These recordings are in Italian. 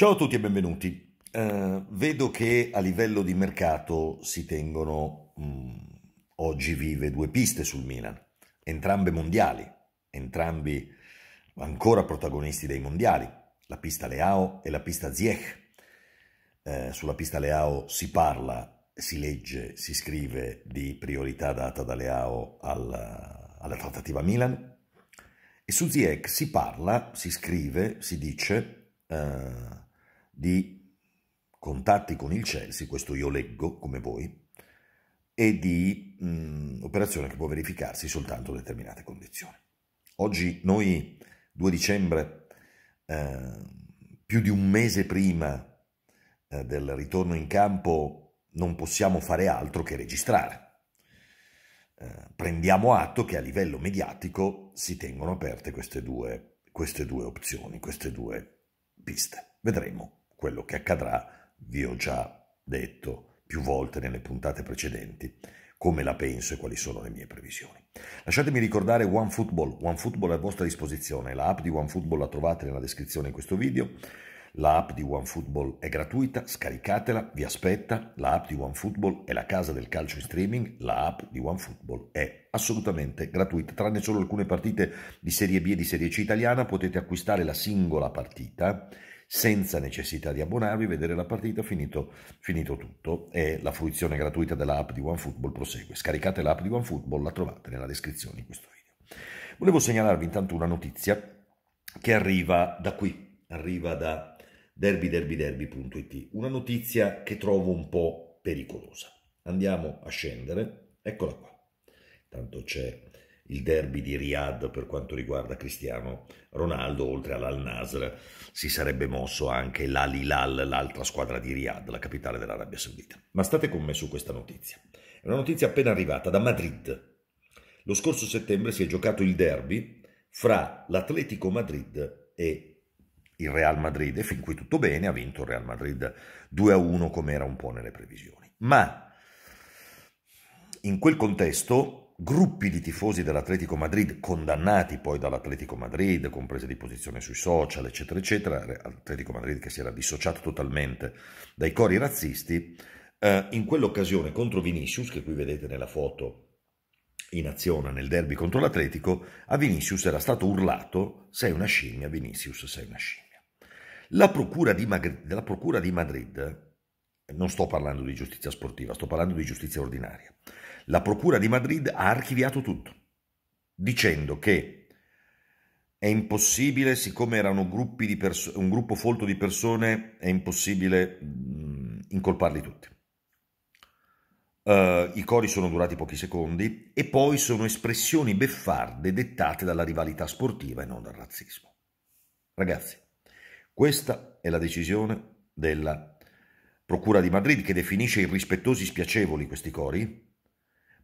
Ciao a tutti e benvenuti. Eh, vedo che a livello di mercato si tengono mh, mm, oggi vive due piste sul Milan, entrambe mondiali, entrambi ancora protagonisti dei mondiali, la pista Leao e la pista Ziech. Eh, sulla pista Leao si parla, si legge, si scrive di priorità data da Leao alla, alla trattativa Milan e su Ziech si parla, si scrive, si dice... Eh, di contatti con il Chelsea, questo io leggo come voi, e di mh, mm, operazione che può verificarsi soltanto in determinate condizioni. Oggi noi, 2 dicembre, eh, più di un mese prima eh, del ritorno in campo, non possiamo fare altro che registrare. Eh, prendiamo atto che a livello mediatico si tengono aperte queste due, queste due opzioni, queste due piste. Vedremo quello che accadrà vi ho già detto più volte nelle puntate precedenti come la penso e quali sono le mie previsioni. Lasciatemi ricordare OneFootball. OneFootball è a vostra disposizione. La app di OneFootball la trovate nella descrizione di questo video. La app di OneFootball è gratuita, scaricatela, vi aspetta. La app di OneFootball è la casa del calcio in streaming. La app di OneFootball è assolutamente gratuita, tranne solo alcune partite di Serie B e di Serie C italiana. Potete acquistare la singola partita senza necessità di abbonarvi, vedere la partita, finito, finito tutto e la fruizione gratuita dell'app di OneFootball prosegue. Scaricate l'app di OneFootball, la trovate nella descrizione di questo video. Volevo segnalarvi intanto una notizia che arriva da qui, arriva da derbyderbyderby.it, una notizia che trovo un po' pericolosa. Andiamo a scendere, eccola qua. Tanto c'è il derby di Riyadh per quanto riguarda Cristiano Ronaldo, oltre all'Al Nasr si sarebbe mosso anche l'Al-Hilal, l'altra squadra di Riyadh, la capitale dell'Arabia Saudita. Ma state con me su questa notizia. È una notizia appena arrivata da Madrid. Lo scorso settembre si è giocato il derby fra l'Atletico Madrid e il Real Madrid e fin qui tutto bene, ha vinto il Real Madrid 2 a 1 come era un po' nelle previsioni. Ma in quel contesto gruppi di tifosi dell'Atletico Madrid, condannati poi dall'Atletico Madrid, con prese di posizione sui social, eccetera, eccetera, Atletico Madrid che si era dissociato totalmente dai cori razzisti, eh, in quell'occasione contro Vinicius, che qui vedete nella foto in azione nel derby contro l'Atletico, a Vinicius era stato urlato sei una scimmia, Vinicius sei una scimmia. La procura di, Magri- procura di Madrid non sto parlando di giustizia sportiva, sto parlando di giustizia ordinaria. La Procura di Madrid ha archiviato tutto, dicendo che è impossibile, siccome erano un gruppo folto di persone, è impossibile mh, incolparli tutti. Uh, I cori sono durati pochi secondi e poi sono espressioni beffarde dettate dalla rivalità sportiva e non dal razzismo. Ragazzi, questa è la decisione della Procura di Madrid che definisce irrispettosi spiacevoli questi cori,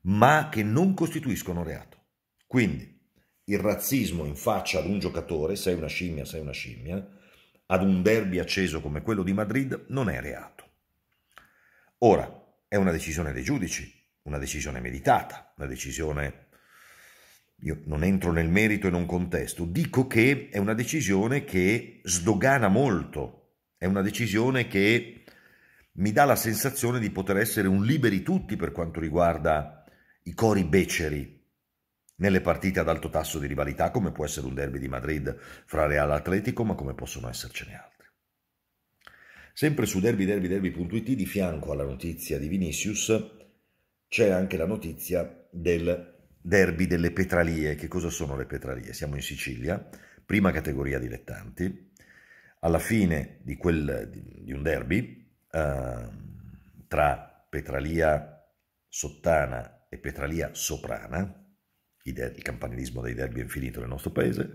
ma che non costituiscono reato. Quindi il razzismo in faccia ad un giocatore, sei una scimmia, sei una scimmia, ad un derby acceso come quello di Madrid non è reato. Ora, è una decisione dei giudici, una decisione meditata, una decisione... Io non entro nel merito e non contesto, dico che è una decisione che sdogana molto, è una decisione che mi dà la sensazione di poter essere un liberi tutti per quanto riguarda i cori beceri nelle partite ad alto tasso di rivalità, come può essere un derby di Madrid fra Real Atletico, ma come possono essercene altri. Sempre su derbyderbyderby.it di fianco alla notizia di Vinicius c'è anche la notizia del derby delle petralie. Che cosa sono le petralie? Siamo in Sicilia, prima categoria dilettanti. Alla fine di, quel, di un derby Ehm, tra Petralia sottana e Petralia soprana, il campanilismo dei derby è infinito nel nostro paese,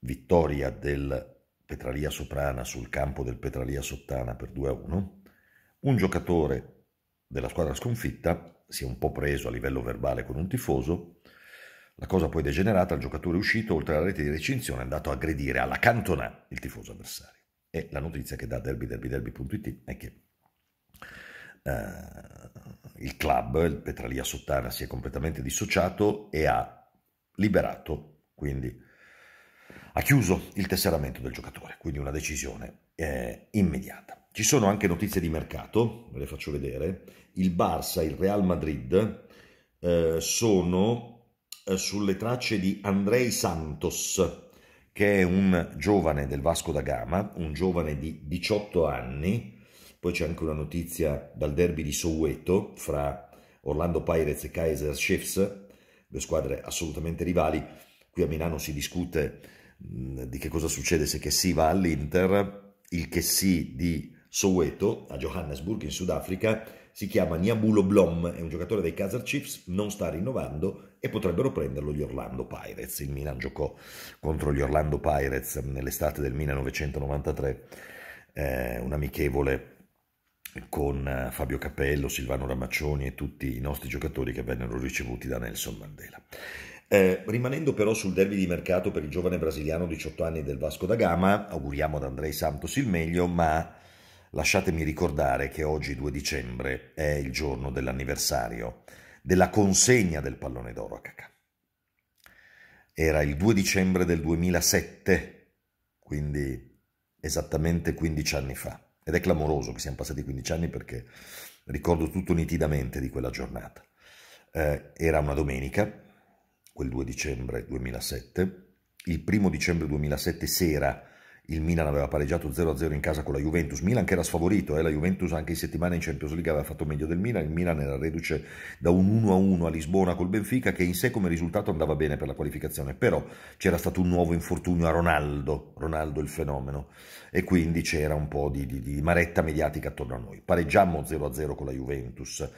vittoria del Petralia soprana sul campo del Petralia sottana per 2-1, a un giocatore della squadra sconfitta si è un po' preso a livello verbale con un tifoso, la cosa poi degenerata, il giocatore uscito oltre alla rete di recinzione è andato a aggredire alla cantona il tifoso avversario. E la notizia che dà derbyderbyderby.it è che eh, il club, il Petralia Sottana, si è completamente dissociato e ha liberato, quindi ha chiuso il tesseramento del giocatore, quindi una decisione eh, immediata. Ci sono anche notizie di mercato, ve le faccio vedere. Il Barça, il Real Madrid eh, sono eh, sulle tracce di Andrei Santos, che è un giovane del Vasco da Gama, un giovane di 18 anni, poi c'è anche una notizia dal derby di Soweto fra Orlando Pirates e Kaiser Chiefs, due squadre assolutamente rivali, qui a Milano si discute mh, di che cosa succede se Chessy va all'Inter, il Chessy di Soweto a Johannesburg in Sudafrica si chiama Niabulo Blom, è un giocatore dei Kaiser Chiefs, non sta rinnovando e potrebbero prenderlo gli Orlando Pirates. Il Milan giocò contro gli Orlando Pirates nell'estate del 1993, eh, un amichevole con eh, Fabio Capello, Silvano Ramaccioni e tutti i nostri giocatori che vennero ricevuti da Nelson Mandela. Eh, rimanendo però sul derby di mercato per il giovane brasiliano 18 anni del Vasco da Gama, auguriamo ad Andrei Santos il meglio, ma Lasciatemi ricordare che oggi 2 dicembre è il giorno dell'anniversario della consegna del pallone d'oro a Cacà. Era il 2 dicembre del 2007, quindi esattamente 15 anni fa. Ed è clamoroso che siano passati 15 anni perché ricordo tutto nitidamente di quella giornata. Eh, era una domenica, quel 2 dicembre 2007. Il primo dicembre 2007 sera il Milan aveva pareggiato 0-0 in casa con la Juventus, Milan che era sfavorito, eh? la Juventus anche in settimana in Champions League aveva fatto meglio del Milan, il Milan era reduce da un 1-1 a Lisbona col Benfica che in sé come risultato andava bene per la qualificazione, però c'era stato un nuovo infortunio a Ronaldo, Ronaldo il fenomeno, e quindi c'era un po' di, di, di maretta mediatica attorno a noi. Pareggiamo 0-0 con la Juventus,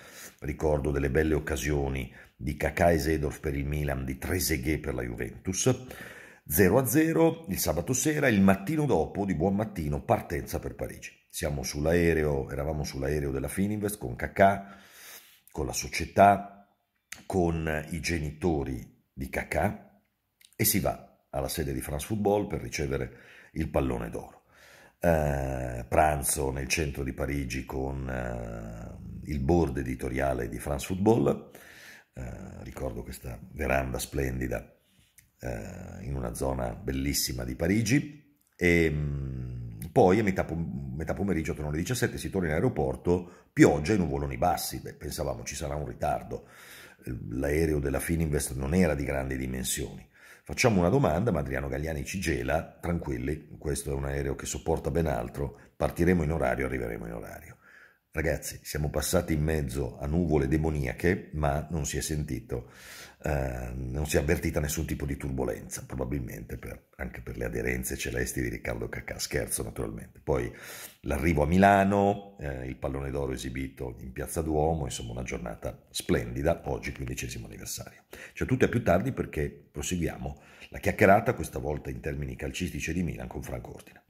ricordo delle belle occasioni di Kakà e Sedorf per il Milan, di Trezeguet per la Juventus, 0 a 0 il sabato sera, il mattino dopo, di buon mattino, partenza per Parigi. Siamo sull'aereo, eravamo sull'aereo della Fininvest con Cacà, con la società, con i genitori di Cacà e si va alla sede di France Football per ricevere il pallone d'oro. Eh, pranzo nel centro di Parigi con eh, il board editoriale di France Football, eh, ricordo questa veranda splendida eh, in una zona bellissima di Parigi e mm, poi a metà, metà pomeriggio, attorno alle 17, si torna in aeroporto, pioggia in nuvoloni bassi, Beh, pensavamo ci sarà un ritardo, eh, l'aereo della Fininvest non era di grandi dimensioni. Facciamo una domanda, ma Adriano Gagliani ci gela, tranquilli, questo è un aereo che sopporta ben altro, partiremo in orario, arriveremo in orario. Ragazzi, siamo passati in mezzo a nuvole demoniache, ma non si è sentito, eh, non si è avvertita nessun tipo di turbolenza, probabilmente per, anche per le aderenze celesti di Riccardo Cacà, scherzo naturalmente. Poi l'arrivo a Milano, eh, il pallone d'oro esibito in Piazza Duomo, insomma una giornata splendida, oggi quindicesimo anniversario. Ciao a tutti, a più tardi perché proseguiamo la chiacchierata, questa volta in termini calcistici di Milan con Franco Ordina.